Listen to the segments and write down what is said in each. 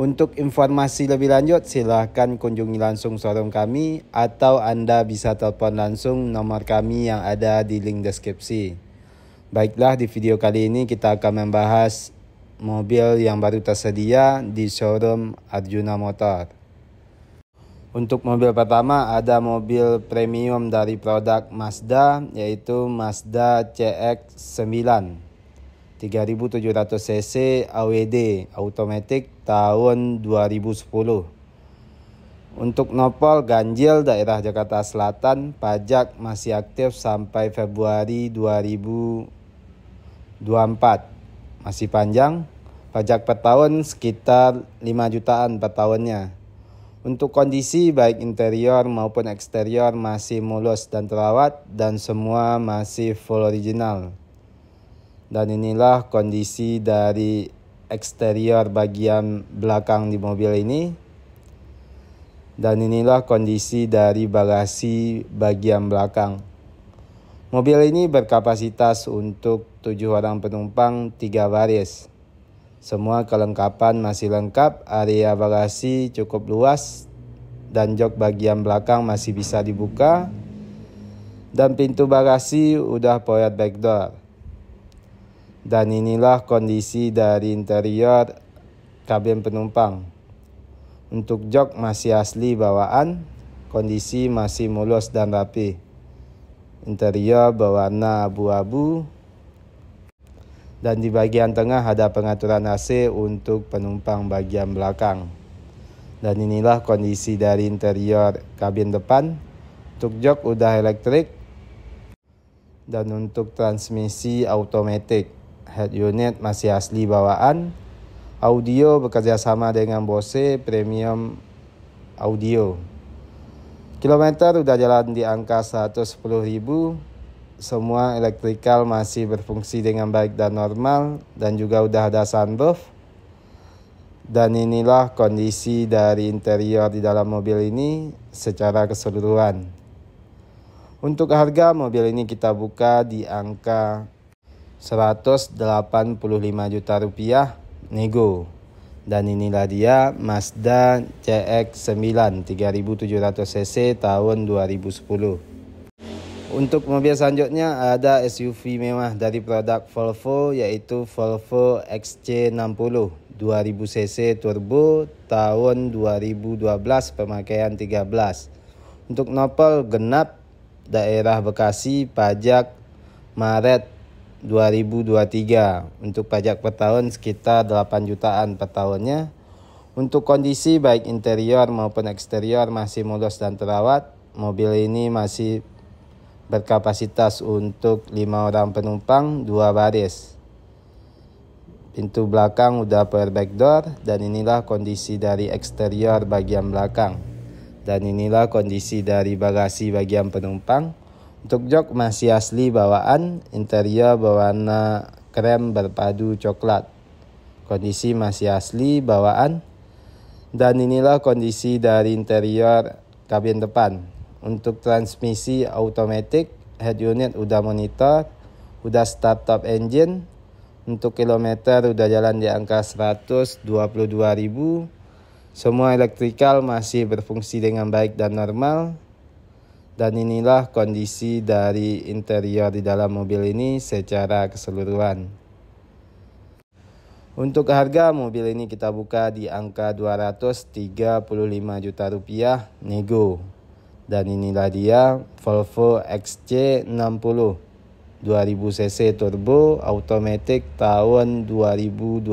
Untuk informasi lebih lanjut silahkan kunjungi langsung showroom kami atau Anda bisa telepon langsung nomor kami yang ada di link deskripsi. Baiklah di video kali ini kita akan membahas mobil yang baru tersedia di showroom Arjuna Motor. Untuk mobil pertama ada mobil premium dari produk Mazda yaitu Mazda CX-9. 3700 cc AWD automatic tahun 2010. Untuk nopol ganjil daerah Jakarta Selatan pajak masih aktif sampai Februari 2024. Masih panjang. Pajak per tahun sekitar 5 jutaan per tahunnya. Untuk kondisi baik interior maupun eksterior masih mulus dan terawat dan semua masih full original. Dan inilah kondisi dari eksterior bagian belakang di mobil ini. Dan inilah kondisi dari bagasi bagian belakang. Mobil ini berkapasitas untuk tujuh orang penumpang tiga baris. Semua kelengkapan masih lengkap, area bagasi cukup luas dan jok bagian belakang masih bisa dibuka dan pintu bagasi udah power backdoor. door. Dan inilah kondisi dari interior kabin penumpang. Untuk jok masih asli bawaan, kondisi masih mulus dan rapi. Interior berwarna abu-abu. Dan di bagian tengah ada pengaturan AC untuk penumpang bagian belakang. Dan inilah kondisi dari interior kabin depan. Untuk jok udah elektrik dan untuk transmisi automatic head unit masih asli bawaan. Audio bekerja sama dengan Bose Premium Audio. Kilometer udah jalan di angka 110.000. Semua elektrikal masih berfungsi dengan baik dan normal dan juga udah ada sunroof. Dan inilah kondisi dari interior di dalam mobil ini secara keseluruhan. Untuk harga mobil ini kita buka di angka 185 juta rupiah nego. Dan inilah dia Mazda CX-9 3700 cc tahun 2010. Untuk mobil selanjutnya ada SUV mewah dari produk Volvo yaitu Volvo XC60 2000cc turbo tahun 2012 pemakaian 13. Untuk Nopel genap daerah Bekasi pajak Maret 2023 untuk pajak per tahun sekitar 8 jutaan per tahunnya. Untuk kondisi baik interior maupun eksterior masih mulus dan terawat. Mobil ini masih berkapasitas untuk 5 orang penumpang, 2 baris. Pintu belakang udah power back door dan inilah kondisi dari eksterior bagian belakang. Dan inilah kondisi dari bagasi bagian penumpang. Untuk jok masih asli bawaan, interior berwarna krem berpadu coklat. Kondisi masih asli bawaan. Dan inilah kondisi dari interior kabin depan. Untuk transmisi automatic, head unit udah monitor, udah start top engine. Untuk kilometer udah jalan di angka 122.000. Semua elektrikal masih berfungsi dengan baik dan normal dan inilah kondisi dari interior di dalam mobil ini secara keseluruhan. Untuk harga mobil ini kita buka di angka 235 juta rupiah nego. Dan inilah dia Volvo XC60 2000cc turbo automatic tahun 2012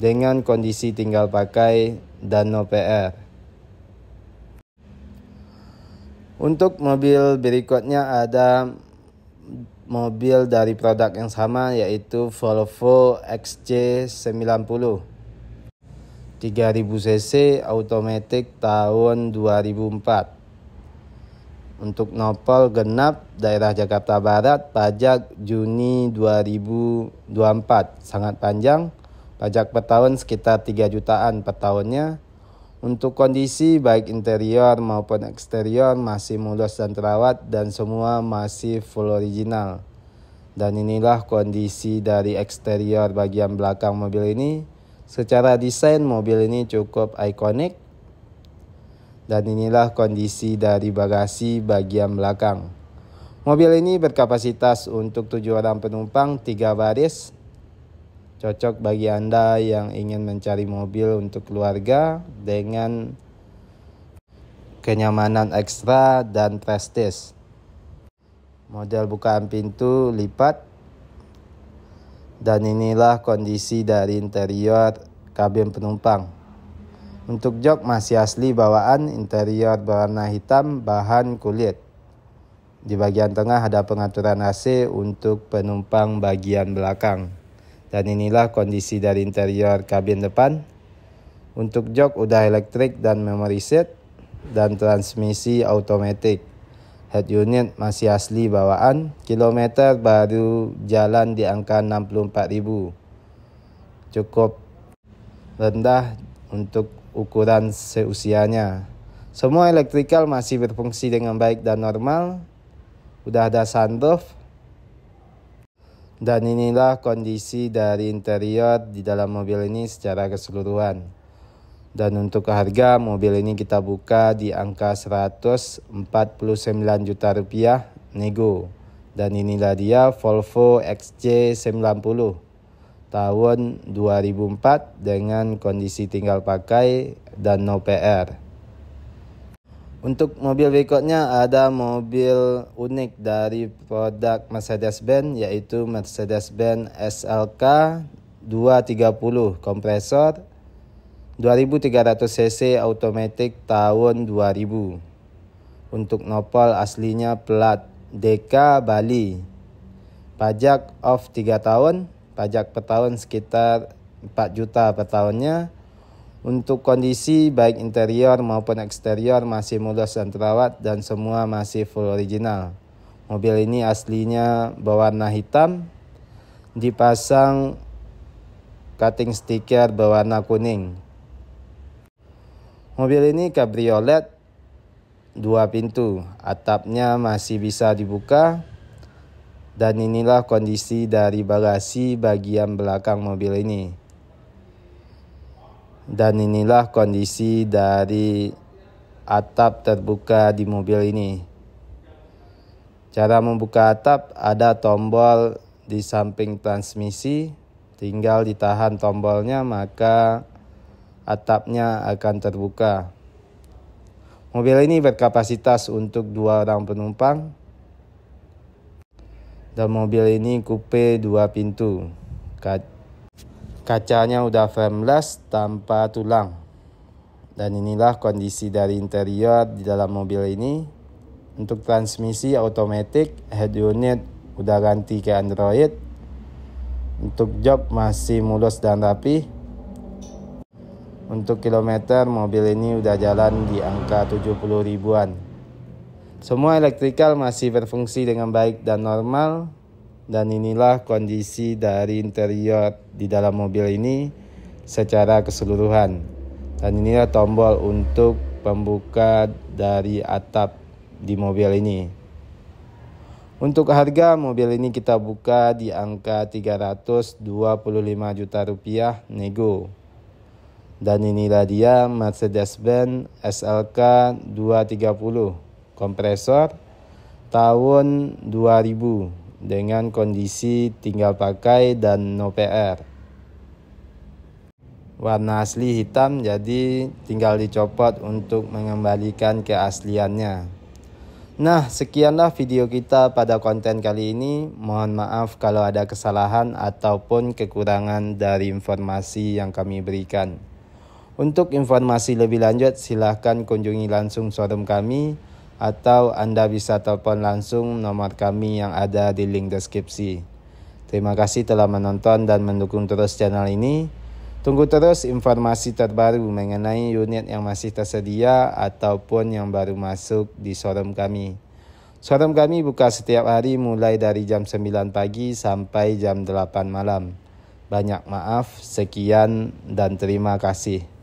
dengan kondisi tinggal pakai dan no PR. Untuk mobil berikutnya ada mobil dari produk yang sama yaitu Volvo XC90 3000 cc automatic tahun 2004 untuk nopol genap daerah Jakarta Barat pajak Juni 2024 sangat panjang pajak per tahun sekitar 3 jutaan per tahunnya untuk kondisi baik interior maupun eksterior masih mulus dan terawat dan semua masih full original. Dan inilah kondisi dari eksterior bagian belakang mobil ini. Secara desain mobil ini cukup ikonik. Dan inilah kondisi dari bagasi bagian belakang. Mobil ini berkapasitas untuk 7 orang penumpang 3 baris Cocok bagi Anda yang ingin mencari mobil untuk keluarga dengan kenyamanan ekstra dan prestis. Model bukaan pintu lipat. Dan inilah kondisi dari interior kabin penumpang. Untuk jok masih asli bawaan, interior berwarna hitam, bahan kulit. Di bagian tengah ada pengaturan AC untuk penumpang bagian belakang. Dan inilah kondisi dari interior kabin depan. Untuk jok udah elektrik dan memory seat dan transmisi automatic. Head unit masih asli bawaan, kilometer baru jalan di angka 64.000. Cukup rendah untuk ukuran seusianya. Semua elektrikal masih berfungsi dengan baik dan normal. Udah ada sunroof, dan inilah kondisi dari interior di dalam mobil ini secara keseluruhan. Dan untuk harga mobil ini kita buka di angka 149 juta rupiah nego. Dan inilah dia Volvo XC90 tahun 2004 dengan kondisi tinggal pakai dan no PR. Untuk mobil berikutnya ada mobil unik dari produk Mercedes-Benz yaitu Mercedes-Benz SLK 230 kompresor 2300 cc automatic tahun 2000. Untuk nopol aslinya plat DK Bali. Pajak off 3 tahun, pajak per tahun sekitar 4 juta per tahunnya untuk kondisi baik interior maupun eksterior masih mulus dan terawat dan semua masih full original. Mobil ini aslinya berwarna hitam, dipasang cutting stiker berwarna kuning. Mobil ini cabriolet dua pintu, atapnya masih bisa dibuka. Dan inilah kondisi dari bagasi bagian belakang mobil ini. Dan inilah kondisi dari atap terbuka di mobil ini. Cara membuka atap ada tombol di samping transmisi, tinggal ditahan tombolnya maka atapnya akan terbuka. Mobil ini berkapasitas untuk dua orang penumpang dan mobil ini kupe dua pintu. Kacanya udah frameless tanpa tulang. Dan inilah kondisi dari interior di dalam mobil ini. Untuk transmisi automatic, head unit udah ganti ke Android. Untuk jok masih mulus dan rapi. Untuk kilometer mobil ini udah jalan di angka 70 ribuan. Semua elektrikal masih berfungsi dengan baik dan normal. Dan inilah kondisi dari interior di dalam mobil ini secara keseluruhan. Dan inilah tombol untuk pembuka dari atap di mobil ini. Untuk harga mobil ini kita buka di angka 325 juta rupiah nego. Dan inilah dia Mercedes-Benz SLK 230 kompresor tahun 2000 dengan kondisi tinggal pakai dan no PR. Warna asli hitam jadi tinggal dicopot untuk mengembalikan keasliannya. Nah, sekianlah video kita pada konten kali ini. Mohon maaf kalau ada kesalahan ataupun kekurangan dari informasi yang kami berikan. Untuk informasi lebih lanjut, silahkan kunjungi langsung showroom kami atau Anda bisa telepon langsung nomor kami yang ada di link deskripsi. Terima kasih telah menonton dan mendukung terus channel ini. Tunggu terus informasi terbaru mengenai unit yang masih tersedia ataupun yang baru masuk di showroom kami. Showroom kami buka setiap hari mulai dari jam 9 pagi sampai jam 8 malam. Banyak maaf, sekian dan terima kasih.